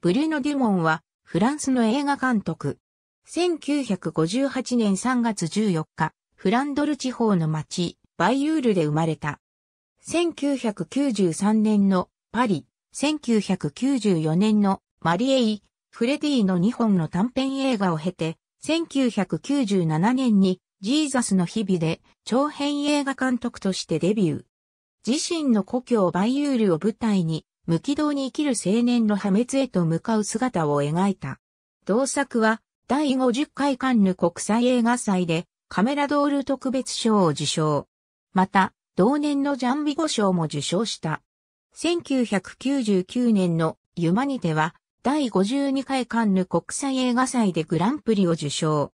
ブリュノ・デュモンは、フランスの映画監督。1958年3月14日、フランドル地方の町、バイユールで生まれた。1993年のパリ、1994年のマリエイ、フレディの2本の短編映画を経て、1997年にジーザスの日々で長編映画監督としてデビュー。自身の故郷バイユールを舞台に無軌道に生きる青年の破滅へと向かう姿を描いた。同作は、第50回カンヌ国際映画祭で、カメラドール特別賞を受賞。また、同年のジャンビゴ賞も受賞した。1999年のユマニテは、第52回カンヌ国際映画祭でグランプリを受賞。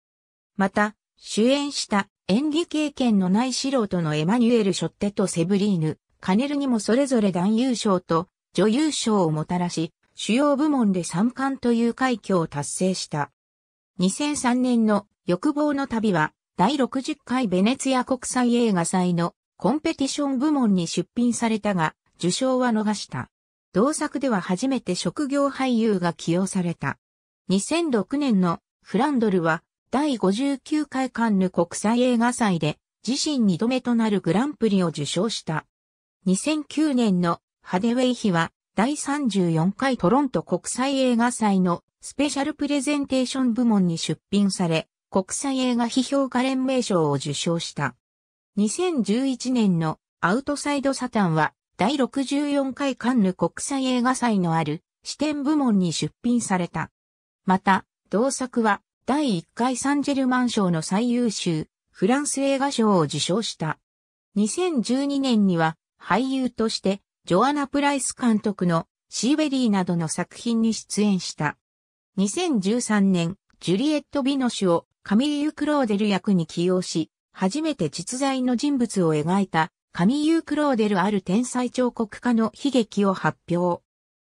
また、主演した演技経験のない素人のエマニュエル・ショッテとセブリーヌ、カネルにもそれぞれ男優賞と女優賞をもたらし、主要部門で3冠という快挙を達成した。2003年の欲望の旅は、第60回ベネツィア国際映画祭のコンペティション部門に出品されたが、受賞は逃した。同作では初めて職業俳優が起用された。2006年のフランドルは第59回カンヌ国際映画祭で自身2度目となるグランプリを受賞した。2009年のハデウェイ妃は第34回トロント国際映画祭のスペシャルプレゼンテーション部門に出品され、国際映画批評家連盟賞を受賞した。2011年のアウトサイドサタンは第64回カンヌ国際映画祭のある視点部門に出品された。また、同作は第1回サンジェルマン賞の最優秀フランス映画賞を受賞した。2012年には俳優としてジョアナ・プライス監督のシーベリーなどの作品に出演した。2013年、ジュリエット・ビノシュをカミーユ・クローデル役に起用し、初めて実在の人物を描いたカミーユ・クローデルある天才彫刻家の悲劇を発表。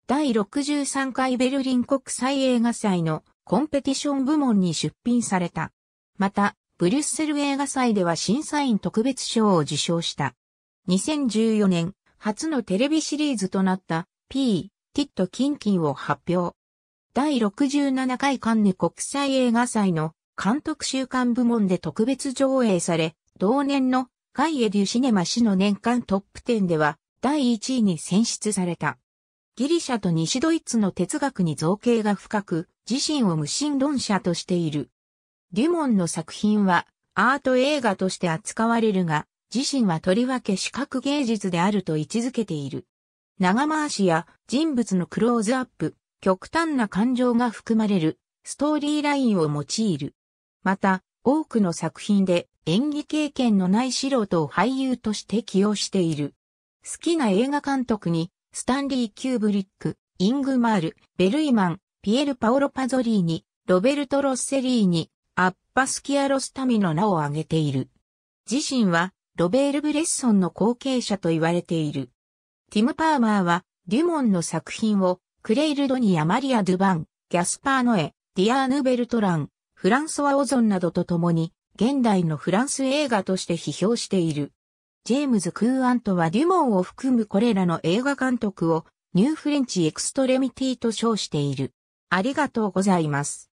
第63回ベルリン国際映画祭のコンペティション部門に出品された。また、ブリュッセル映画祭では審査員特別賞を受賞した。2014年、初のテレビシリーズとなった P、ティット・キンキンを発表。第67回カンヌ国際映画祭の監督週間部門で特別上映され、同年のガイエデュシネマ氏の年間トップ10では第1位に選出された。ギリシャと西ドイツの哲学に造形が深く、自身を無神論者としている。デュモンの作品はアート映画として扱われるが、自身はとりわけ視覚芸術であると位置づけている。長回しや人物のクローズアップ、極端な感情が含まれるストーリーラインを用いる。また、多くの作品で演技経験のない素人を俳優として起用している。好きな映画監督に、スタンリー・キューブリック、イングマール、ベルイマン、ピエル・パオロ・パゾリーニ、ロベルト・ロッセリーニ、アッパス・キアロスタミの名を挙げている。自身はロベール・ブレッソンの後継者と言われている。ティム・パーマーは、デュモンの作品を、クレイル・ドニア・マリア・ドゥバン、ギャスパー・ノエ、ディアーヌ・ベルトラン、フランソワ・オゾンなどと共に、現代のフランス映画として批評している。ジェームズ・クーアントはデュモンを含むこれらの映画監督を、ニューフレンチ・エクストレミティと称している。ありがとうございます。